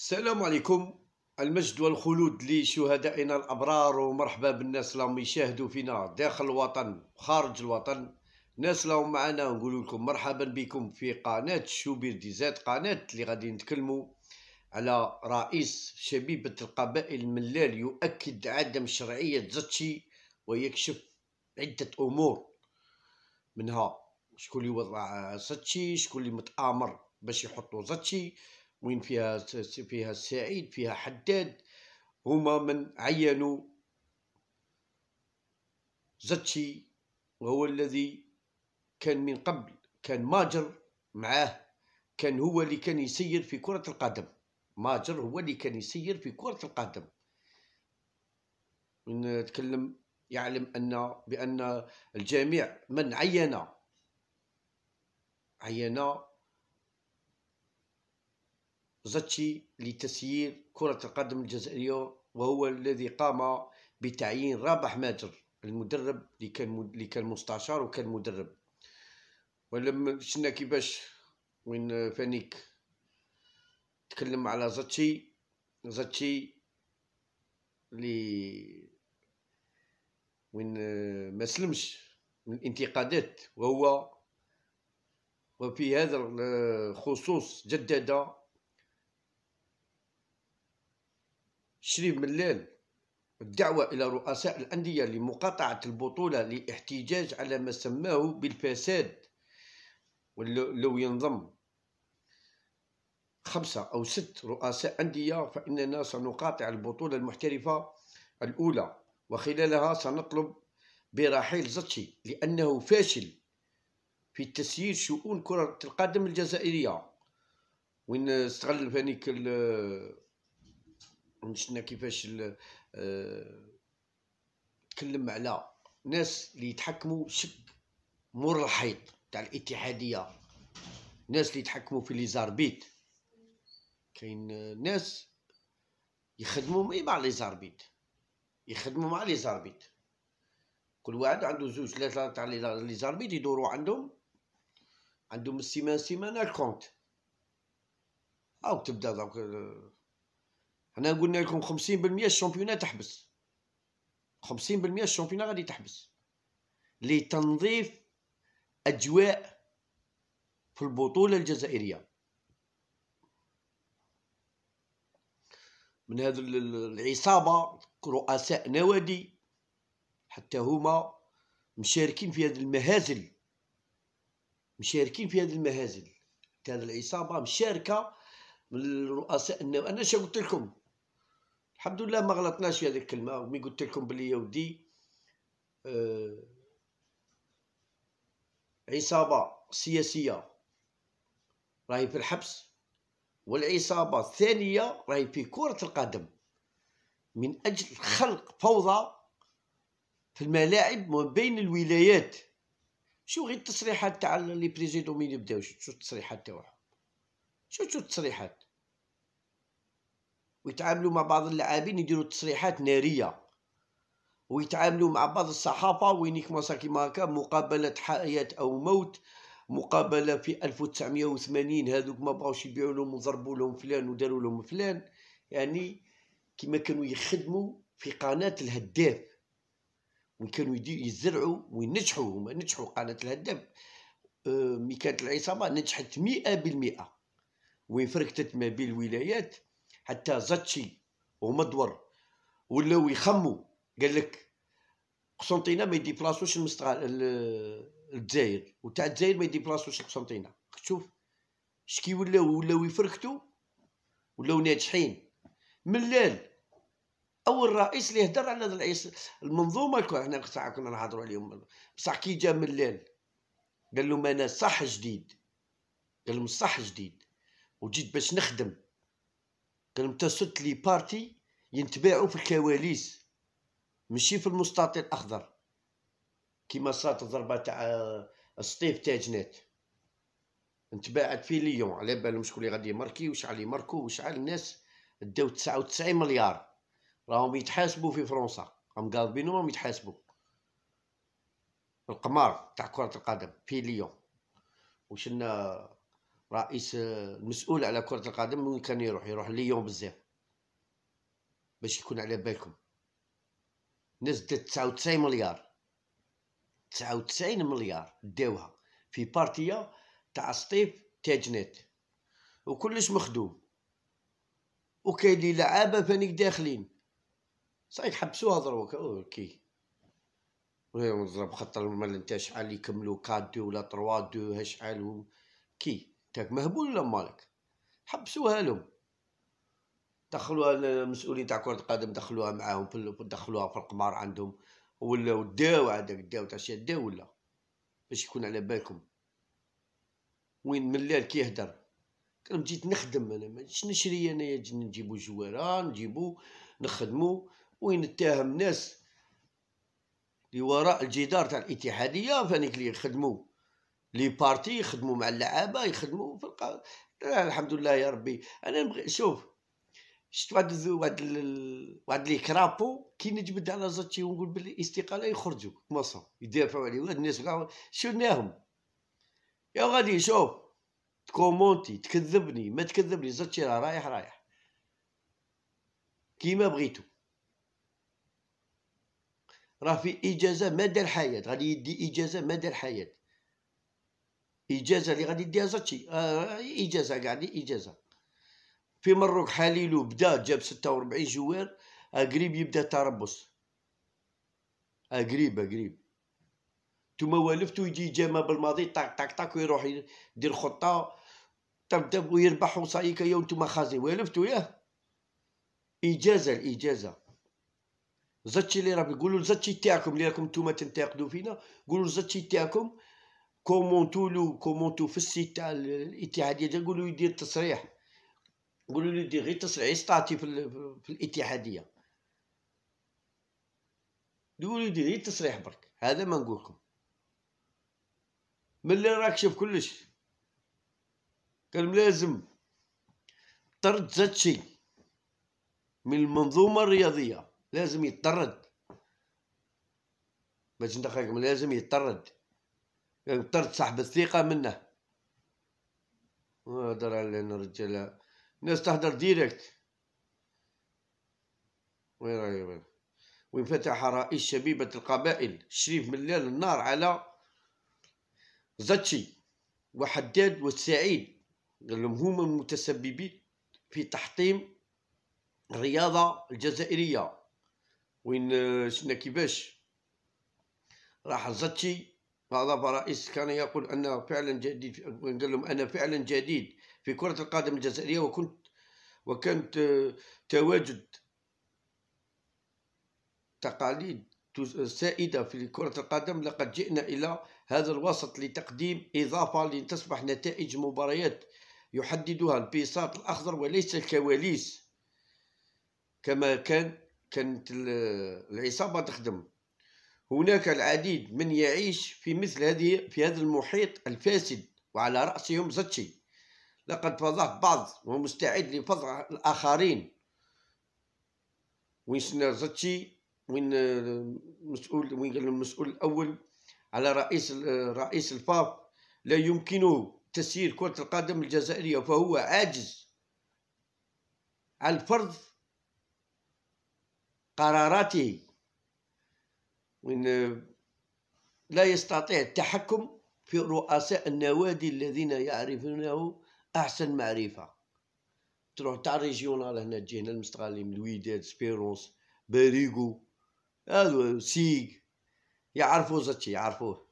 السلام عليكم المجد والخلود لشهدائنا الابرار ومرحبا بالناس اللي يشاهدوا فينا داخل الوطن وخارج الوطن ناس اللي معنا نقول لكم مرحبا بكم في قناه شوبير ديزات قناه اللي غادي نتكلموا على رئيس شبيبه القبائل الملال يؤكد عدم شرعيه زتشي ويكشف عده امور منها شكون اللي وضع زتشي شكون اللي متامر باش يحطوا زتشي وين فيها فيها السعيد فيها حداد هما من عينوا زتشي وهو الذي كان من قبل كان ماجر معاه كان هو اللي كان يسير في كرة القدم ماجر هو اللي كان يسير في كرة القدم نتكلم يعلم أن بأن الجميع من عين عين زتشي لتسيير كرة القدم الجزائرية وهو الذي قام بتعيين رابح ماجر المدرب اللي كان كان مستشار وكان مدرب ولما شنا كيفاش وين فانيك تكلم على زتشي زتشي لي وين ما سلمش من الانتقادات وهو وفي هذا الخصوص جدد شريف ملال الدعوة إلى رؤساء الأندية لمقاطعة البطولة لاحتجاج على ما سماه بالفساد ولو ينضم خمسة أو ست رؤساء أندية فإننا سنقاطع البطولة المحترفة الأولى وخلالها سنطلب برحيل زتشي لأنه فاشل في تسيير شؤون كرة القدم الجزائرية وين استغل فانيك شفنا كيفاش آه، تكلم على ناس اللي يتحكموا شك مور الحيط تاع الاتحاديه ناس اللي يتحكموا في لي زاربيت كاين ناس يخدموا مع لي زاربيت يخدموا مع لي زاربيت كل واحد عنده زوج ثلاثه تاع لي زاربيت يدوروا عندهم عندهم السيمان سيمانه الكونت او تبدا دوك آه، حنا قلنا لكم 50% الشامبيونه تحبس 50% الشامبيونه غادي تحبس لتنظيف اجواء في البطوله الجزائريه من هذا العصابه رؤساء نوادي حتى هما مشاركين في هذه المهازل مشاركين في هذه المهازل هذه العصابه مشاركه من رؤساء النوادي انا شنو قلت لكم الحمد لله ما غلطناش في هذه الكلمه ومي قلت لكم بلي يا ودي آه عصابه سياسيه راهي في الحبس والعصابه الثانيه راهي في كره القدم من اجل خلق فوضى في الملاعب ما بين الولايات شو غير التصريحات تاع لي بريزيدون مين يبداو شو التصريحات تاعهم شو شو التصريحات ويتعاملوا مع بعض اللاعبين يديروا تصريحات ناريه ويتعاملوا مع بعض الصحافه وين يكمنسا كيما هكا مقابله حياه او موت مقابله في 1980 هذوك ما بغاوش يبيعوا لهم وضربوا لهم فلان وداروا لهم فلان يعني كيما كانوا يخدموا في قناه الهداف وكانوا يزرعوا وينجحوا هما نجحوا قناه الهداف آه، مي كانت العصابه نجحت مئة بالمئة وين فركتت ما بين الولايات حتى زاتشي ومدور ولاو يخمو قال لك قسنطينه ما يديبلاسوش الجزائر وتاع الجزائر ما يديبلاسوش قسنطينه شوف شكي ولاو ولاو يفركتو ولاو ناجحين ملال اول رئيس اللي هدر على الرئيس المنظومه الكل احنا ساعه كنا نهضروا عليهم بصح كي جا ملال قال لهم انا صح جديد قال لهم صح جديد وجيت باش نخدم كنمتسد لي بارتي ينتباعوا في الكواليس مشي في المستطيل الاخضر كما صارت الضربه تاع آه، السطيف تاع جنات انتباعت في ليون على بالهم شكون اللي غادي يماركي ماركو واش على الناس داو 99 مليار راهم يتحاسبوا في فرنسا راهم قاضبينهم راهم يتحاسبوا القمار تاع كره القدم في ليون وشنا رئيس المسؤول آه، على كره القدم وين كان يروح يروح ليون بزاف باش يكون على بالكم الناس دات وتسعين مليار تسعة وتسعين مليار داوها في بارتيا تاع سطيف تاجنت وكلش مخدوم وكاين لي لعابه فانيك داخلين صحيح حبسوها دروك اوكي ونضرب خطر المال نتا شحال يكملو كادو ولا تروا دو شحال كي كاك مهبول ولا مالك حبسوها لهم دخلوها المسؤولين تاع كره القدم دخلوها معاهم دخلوها في القمار عندهم ولا داو هذاك داو تاع شي داو ولا باش يكون على بالكم وين ملال كيهدر كان جيت نخدم انا مانيش نشري انايا نجيبو جوارا نجيبو نخدمو وين نتهم ناس اللي وراء الجدار تاع الاتحاديه فانيك اللي يخدمو لي بارتي يخدموا مع اللعابه يخدموا في القا... الحمد لله يا ربي انا نبغي شوف شفت واحد واحد ال... واحد لي كرابو كي نجبد على زاتشي ونقول بالاستقاله الاستقاله يخرجوا مصر يدافعوا عليه ولاد الناس كاع شفناهم يا غادي شوف تكومونتي تكذبني ما تكذبني زاتشي راه رايح رايح كيما بغيتو راه في اجازه مدى الحياه غادي يدي اجازه مدى الحياه اجازه اللي غادي ديها زاتشي آه اجازه كاع اجازه في مروك حليلو بدا جاب 46 جوار قريب يبدا تربص قريب قريب ثم والفتو يجي جامع بالماضي طاك طاك طاك ويروح يدير خطه تبدا ويربح وصايك يا نتوما خازين والفتو ياه اجازه الاجازه زاتشي اللي راه يقولوا زاتشي تاعكم اللي راكم نتوما تنتقدوا فينا قولوا زاتشي تاعكم كومونتو لو كومونتو في السيت تاع الاتحاديه قولوا يدير تصريح قولوا له يدير غير تصريح يستعطي في, في الاتحاديه قولوا يدير غير تصريح برك هذا ما نقولكم ملي راك شوف كلش كان لازم طرد زاد شي من المنظومه الرياضيه لازم يطرد باش ندخلكم لازم يطرد طرد صاحب الثقة منه هدر علينا الرجال الناس تهدر ديريكت وين راهي وين فتح رئيس شبيبة القبائل شريف الليل النار على زتشي وحداد والسعيد قال لهم هما المتسببين في تحطيم الرياضة الجزائرية وين شنا كيفاش راح زتشي بعض الرئيس كان يقول أنا فعلا جديد قال لهم أنا فعلا جديد في كرة القدم الجزائرية وكنت وكانت آه، تواجد تقاليد سائدة في كرة القدم لقد جئنا إلى هذا الوسط لتقديم إضافة لتصبح نتائج مباريات يحددها البيسات الأخضر وليس الكواليس كما كان كانت العصابة تخدم هناك العديد من يعيش في مثل هذه في هذا المحيط الفاسد وعلى رأسهم زتشي لقد فضح بعض ومستعد لفضح الآخرين وين سنا زتشي وين المسؤول وين قال المسؤول الأول على رئيس رئيس الفاف لا يمكنه تسيير كرة القدم الجزائرية فهو عاجز على فرض قراراته وإن لا يستطيع التحكم في رؤساء النوادي الذين يعرفونه أحسن معرفة تروح تاع ريجيونال هنا تجي هنا المستغاليم الويداد سبيرونس باريغو هادو سيغ يعرفو زتشي يعرفوه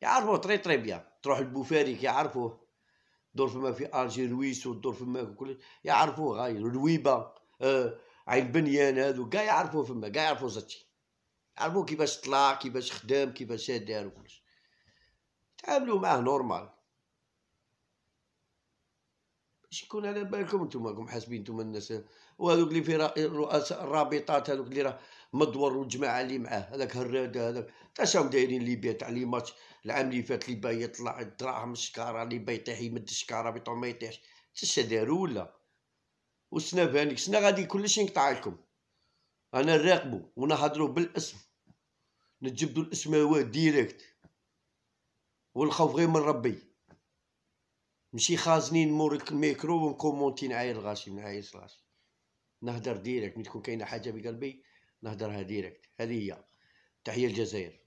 يعرفوه تري تري بيان تروح لبوفاريك يعرفوه دور فما في الجي رويسو ودور فما كل يعرفوه غاي الويبا آه عين بنيان هادو كاع يعرفوه فما كاع يعرفوه زتشي عرفوا كيفاش طلع كيفاش خدم كيفاش دار وكلش تعاملوا معاه نورمال باش يكون على بالكم نتوما راكم حاسبين نتوما الناس وهذوك اللي في رؤساء الرابطات هذوك اللي راه مدور والجماعه اللي معاه هذاك هراده هذاك تاشاو دايرين اللي تاع لي ماتش العام اللي فات با يطلع الدراهم الشكاره با يطيح يمد الشكاره بيطو ما يطيحش شا داروا ولا وسنا فانيك سنا غادي كلشي نقطع لكم انا نراقبو ونحضرو بالاسم نتجبدو الاسماوات ديريكت والخوف غير من ربي مشي خازنين مور الميكرو ونكومونتي نعاير الغاشي نعاير الغاشي نهدر ديريكت ملي تكون كاينه حاجه بقلبي نهدرها ديريكت هذه هي تحيه الجزائر